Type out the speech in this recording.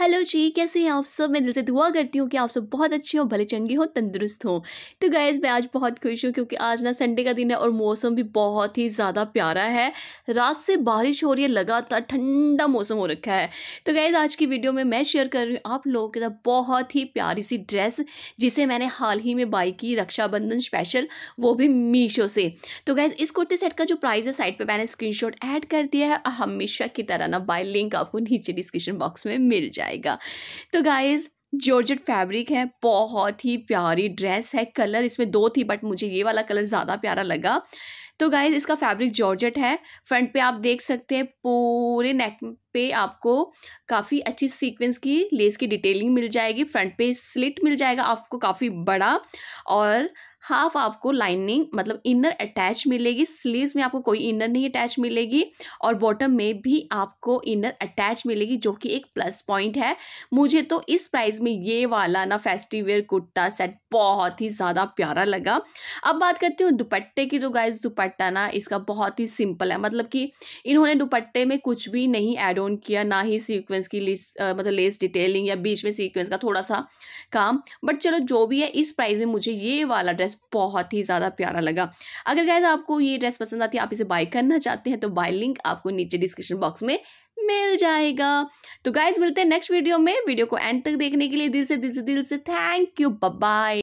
hello जी कैसे हैं आप सब मैं दिल से दुआ करती हूँ कि आप सब बहुत अच्छे हो भले चंगे हो तंदुरुस्त हो तो गैज़ मैं आज बहुत खुश हूँ क्योंकि आज ना संडे का दिन है और मौसम भी बहुत ही ज़्यादा प्यारा है रात से बारिश हो रही है लगातार ठंडा मौसम हो रखा है तो गैज़ आज की वीडियो में मैं शेयर कर रही हूँ आप लोगों के साथ बहुत ही प्यारी सी ड्रेस जिसे मैंने हाल ही में बाई की रक्षाबंधन स्पेशल वो भी मीशो से तो गैज़ इस कुर्ते सेट का जो प्राइस है साइट पर मैंने स्क्रीन ऐड कर दिया है हमेशा की तरह ना बाई लिंक आपको नीचे डिस्क्रिप्शन बॉक्स में मिल जाए जाएगा तो गाइज़ जॉर्जेट फैब्रिक है बहुत ही प्यारी ड्रेस है कलर इसमें दो थी बट मुझे ये वाला कलर ज़्यादा प्यारा लगा तो गाइज इसका फैब्रिक जॉर्जेट है फ्रंट पे आप देख सकते हैं पूरे नेक पे आपको काफ़ी अच्छी सीक्वेंस की लेस की डिटेलिंग मिल जाएगी फ्रंट पे स्लिट मिल जाएगा आपको काफ़ी बड़ा और हाफ आपको लाइनिंग मतलब इनर अटैच मिलेगी स्लीव्स में आपको कोई इनर नहीं अटैच मिलेगी और बॉटम में भी आपको इनर अटैच मिलेगी जो कि एक प्लस पॉइंट है मुझे तो इस प्राइस में ये वाला ना फेस्टिवेयर कुर्ता सेट बहुत ही ज़्यादा प्यारा लगा अब बात करती हूँ दुपट्टे की तो गाइज दुपट्टा ना इसका बहुत ही सिंपल है मतलब कि इन्होंने दुपट्टे में कुछ भी नहीं एड ऑन किया ना ही सीक्वेंस की मतलब लेस डिटेलिंग या बीच में सीक्वेंस का थोड़ा सा काम बट चलो जो भी है इस प्राइस में मुझे ये वाला ड्रेस ड्रेस बहुत ही ज़्यादा प्यारा लगा अगर गैस आपको ये ड्रेस पसंद आती है आप इसे बाय करना चाहते हैं तो बाय लिंक आपको नीचे डिस्क्रिप्शन बॉक्स में मिल जाएगा तो गाइज मिलते हैं नेक्स्ट वीडियो में वीडियो को एंड तक देखने के लिए दिल से दिल से दिल से थैंक यू बाय